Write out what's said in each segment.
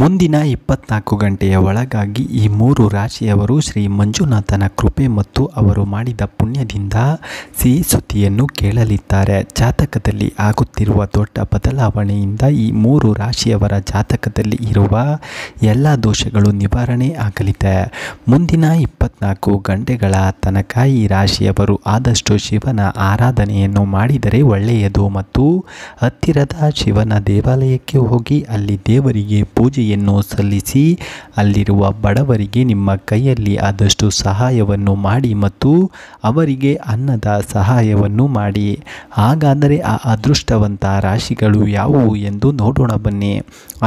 ಮುಂದಿನ ಇಪ್ಪತ್ನಾಲ್ಕು ಗಂಟೆಯ ಒಳಗಾಗಿ ಈ ಮೂರು ರಾಶಿಯವರು ಶ್ರೀ ಮಂಜುನಾಥನ ಕೃಪೆ ಮತ್ತು ಅವರು ಮಾಡಿದ ಪುಣ್ಯದಿಂದ ಸಿಹಿ ಸುದ್ದಿಯನ್ನು ಕೇಳಲಿದ್ದಾರೆ ಜಾತಕದಲ್ಲಿ ಆಗುತ್ತಿರುವ ದೊಡ್ಡ ಬದಲಾವಣೆಯಿಂದ ಈ ಮೂರು ರಾಶಿಯವರ ಜಾತಕದಲ್ಲಿ ಇರುವ ಎಲ್ಲ ದೋಷಗಳು ನಿವಾರಣೆ ಆಗಲಿದೆ ಮುಂದಿನ ಇಪ್ಪತ್ನಾಲ್ಕು ಗಂಟೆಗಳ ತನಕ ಈ ರಾಶಿಯವರು ಆದಷ್ಟು ಶಿವನ ಆರಾಧನೆಯನ್ನು ಮಾಡಿದರೆ ಒಳ್ಳೆಯದು ಮತ್ತು ಹತ್ತಿರದ ಶಿವನ ದೇವಾಲಯಕ್ಕೆ ಹೋಗಿ ಅಲ್ಲಿ ದೇವರಿಗೆ ಪೂಜೆ ಸೇವೆಯನ್ನು ಸಲ್ಲಿಸಿ ಅಲ್ಲಿರುವ ಬಡವರಿಗೆ ನಿಮ್ಮ ಕೈಯಲ್ಲಿ ಆದಷ್ಟು ಸಹಾಯವನ್ನು ಮಾಡಿ ಮತ್ತು ಅವರಿಗೆ ಅನ್ನದ ಸಹಾಯವನ್ನು ಮಾಡಿ ಹಾಗಾದರೆ ಆ ಅದೃಷ್ಟವಂತ ರಾಶಿಗಳು ಯಾವುವು ಎಂದು ನೋಡೋಣ ಬನ್ನಿ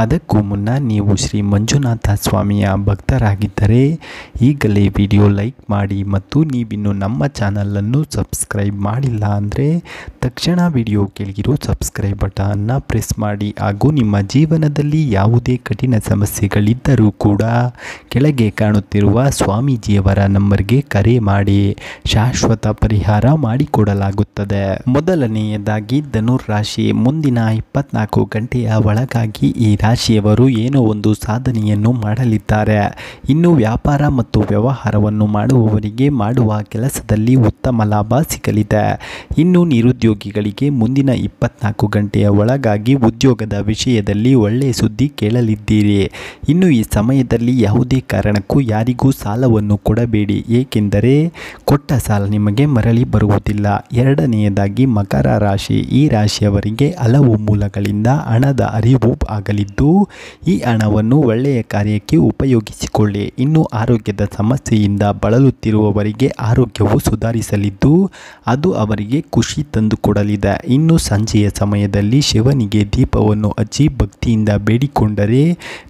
ಅದಕ್ಕೂ ಮುನ್ನ ನೀವು ಶ್ರೀ ಮಂಜುನಾಥ ಸ್ವಾಮಿಯ ಭಕ್ತರಾಗಿದ್ದರೆ ಈಗಲೇ ವಿಡಿಯೋ ಲೈಕ್ ಮಾಡಿ ಮತ್ತು ನೀವಿನ್ನು ನಮ್ಮ ಚಾನಲನ್ನು ಸಬ್ಸ್ಕ್ರೈಬ್ ಮಾಡಿಲ್ಲ ಅಂದರೆ ತಕ್ಷಣ ವಿಡಿಯೋ ಕೆಳಗಿರೋ ಸಬ್ಸ್ಕ್ರೈಬ್ ಬಟನ್ನ ಪ್ರೆಸ್ ಮಾಡಿ ಹಾಗೂ ನಿಮ್ಮ ಜೀವನದಲ್ಲಿ ಯಾವುದೇ ಕಠಿಣ ಕಠಿಣ ಸಮಸ್ಯೆಗಳಿದ್ದರೂ ಕೂಡ ಕೆಳಗೆ ಕಾಣುತ್ತಿರುವ ಸ್ವಾಮೀಜಿಯವರ ನಂಬರ್ಗೆ ಕರೆ ಮಾಡಿ ಶಾಶ್ವತ ಪರಿಹಾರ ಮಾಡಿಕೊಡಲಾಗುತ್ತದೆ ಮೊದಲನೆಯದಾಗಿ ಧನುರ್ ರಾಶಿ ಮುಂದಿನ ಇಪ್ಪತ್ನಾಲ್ಕು ಗಂಟೆಯ ಒಳಗಾಗಿ ಈ ರಾಶಿಯವರು ಏನೋ ಒಂದು ಸಾಧನೆಯನ್ನು ಮಾಡಲಿದ್ದಾರೆ ಇನ್ನು ವ್ಯಾಪಾರ ಮತ್ತು ವ್ಯವಹಾರವನ್ನು ಮಾಡುವವರಿಗೆ ಮಾಡುವ ಕೆಲಸದಲ್ಲಿ ಉತ್ತಮ ಲಾಭ ಸಿಗಲಿದೆ ಇನ್ನು ನಿರುದ್ಯೋಗಿಗಳಿಗೆ ಮುಂದಿನ ಇಪ್ಪತ್ನಾಲ್ಕು ಗಂಟೆಯ ಒಳಗಾಗಿ ಉದ್ಯೋಗದ ವಿಷಯದಲ್ಲಿ ಒಳ್ಳೆಯ ಸುದ್ದಿ ಕೇಳಲಿದ್ದೀರಿ ಇದ್ದೀರಿ ಇನ್ನು ಈ ಸಮಯದಲ್ಲಿ ಯಾವುದೇ ಕಾರಣಕ್ಕೂ ಯಾರಿಗೂ ಸಾಲವನ್ನು ಕೊಡಬೇಡಿ ಏಕೆಂದರೆ ಕೊಟ್ಟ ಸಾಲ ನಿಮಗೆ ಮರಳಿ ಬರುವುದಿಲ್ಲ ಎರಡನೆಯದಾಗಿ ಮಕರ ರಾಶಿ ಈ ರಾಶಿಯವರಿಗೆ ಹಲವು ಮೂಲಗಳಿಂದ ಹಣದ ಅರಿವು ಆಗಲಿದ್ದು ಈ ಹಣವನ್ನು ಒಳ್ಳೆಯ ಕಾರ್ಯಕ್ಕೆ ಉಪಯೋಗಿಸಿಕೊಳ್ಳಿ ಇನ್ನು ಆರೋಗ್ಯದ ಸಮಸ್ಯೆಯಿಂದ ಬಳಲುತ್ತಿರುವವರಿಗೆ ಆರೋಗ್ಯವು ಸುಧಾರಿಸಲಿದ್ದು ಅದು ಅವರಿಗೆ ಖುಷಿ ತಂದುಕೊಡಲಿದೆ ಇನ್ನು ಸಂಜೆಯ ಸಮಯದಲ್ಲಿ ಶಿವನಿಗೆ ದೀಪವನ್ನು ಹಚ್ಚಿ ಭಕ್ತಿಯಿಂದ ಬೇಡಿಕೊಂಡರೆ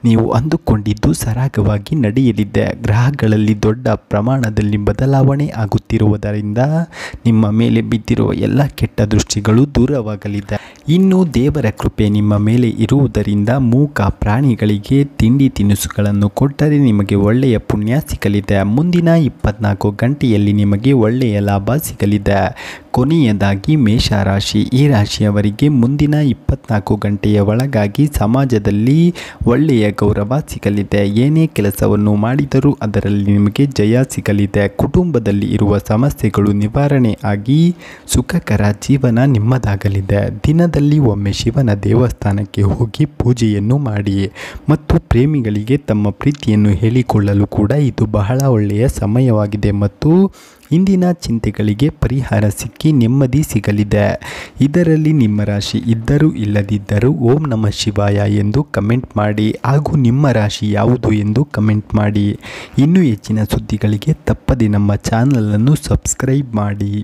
ನೀವು ಅಂದುಕೊಂಡಿದ್ದು ಸರಾಗವಾಗಿ ನಡೆಯಲಿದೆ ಗ್ರಹಗಳಲ್ಲಿ ದೊಡ್ಡ ಪ್ರಮಾಣದಲ್ಲಿ ಬದಲಾವಣೆ ಆಗುತ್ತಿರುವುದರಿಂದ ನಿಮ್ಮ ಮೇಲೆ ಬಿದ್ದಿರುವ ಎಲ್ಲ ಕೆಟ್ಟ ದೃಷ್ಟಿಗಳು ದೂರವಾಗಲಿದೆ ಇನ್ನು ದೇವರ ಕೃಪೆ ನಿಮ್ಮ ಮೇಲೆ ಇರುವುದರಿಂದ ಮೂಕ ಪ್ರಾಣಿಗಳಿಗೆ ತಿಂಡಿ ತಿನಿಸುಗಳನ್ನು ಕೊಟ್ಟರೆ ನಿಮಗೆ ಒಳ್ಳೆಯ ಪುಣ್ಯ ಸಿಗಲಿದೆ ಮುಂದಿನ ಇಪ್ಪತ್ನಾಲ್ಕು ಗಂಟೆಯಲ್ಲಿ ನಿಮಗೆ ಒಳ್ಳೆಯ ಲಾಭ ಸಿಗಲಿದೆ ಕೊನೆಯದಾಗಿ ಮೇಷರಾಶಿ ಈ ರಾಶಿಯವರಿಗೆ ಮುಂದಿನ ಇಪ್ಪತ್ನಾಲ್ಕು ಗಂಟೆಯ ಒಳಗಾಗಿ ಸಮಾಜದಲ್ಲಿ ಒಳ್ಳೆಯ ಗೌರವ ಸಿಗಲಿದೆ ಏನೇ ಕೆಲಸವನ್ನು ಮಾಡಿದರೂ ಅದರಲ್ಲಿ ನಿಮಗೆ ಜಯ ಸಿಗಲಿದೆ ಕುಟುಂಬದಲ್ಲಿ ಇರುವ ಸಮಸ್ಯೆಗಳು ನಿವಾರಣೆ ಆಗಿ ಸುಖಕರ ಜೀವನ ನಿಮ್ಮದಾಗಲಿದೆ ದಿನದ ವಾರದಲ್ಲಿ ಒಮ್ಮೆ ಶಿವನ ದೇವಸ್ಥಾನಕ್ಕೆ ಹೋಗಿ ಪೂಜೆಯನ್ನು ಮಾಡಿ ಮತ್ತು ಪ್ರೇಮಿಗಳಿಗೆ ತಮ್ಮ ಪ್ರೀತಿಯನ್ನು ಹೇಳಿಕೊಳ್ಳಲು ಕೂಡ ಇದು ಬಹಳ ಒಳ್ಳೆಯ ಸಮಯವಾಗಿದೆ ಮತ್ತು ಇಂದಿನ ಚಿಂತೆಗಳಿಗೆ ಪರಿಹಾರ ಸಿಕ್ಕಿ ನೆಮ್ಮದಿ ಸಿಗಲಿದೆ ಇದರಲ್ಲಿ ನಿಮ್ಮ ರಾಶಿ ಇದ್ದರೂ ಇಲ್ಲದಿದ್ದರೂ ಓಂ ನಮ ಶಿವಾಯ ಎಂದು ಕಮೆಂಟ್ ಮಾಡಿ ಹಾಗೂ ನಿಮ್ಮ ರಾಶಿ ಯಾವುದು ಎಂದು ಕಮೆಂಟ್ ಮಾಡಿ ಇನ್ನೂ ಹೆಚ್ಚಿನ ಸುದ್ದಿಗಳಿಗೆ ತಪ್ಪದೆ ನಮ್ಮ ಚಾನಲನ್ನು ಸಬ್ಸ್ಕ್ರೈಬ್ ಮಾಡಿ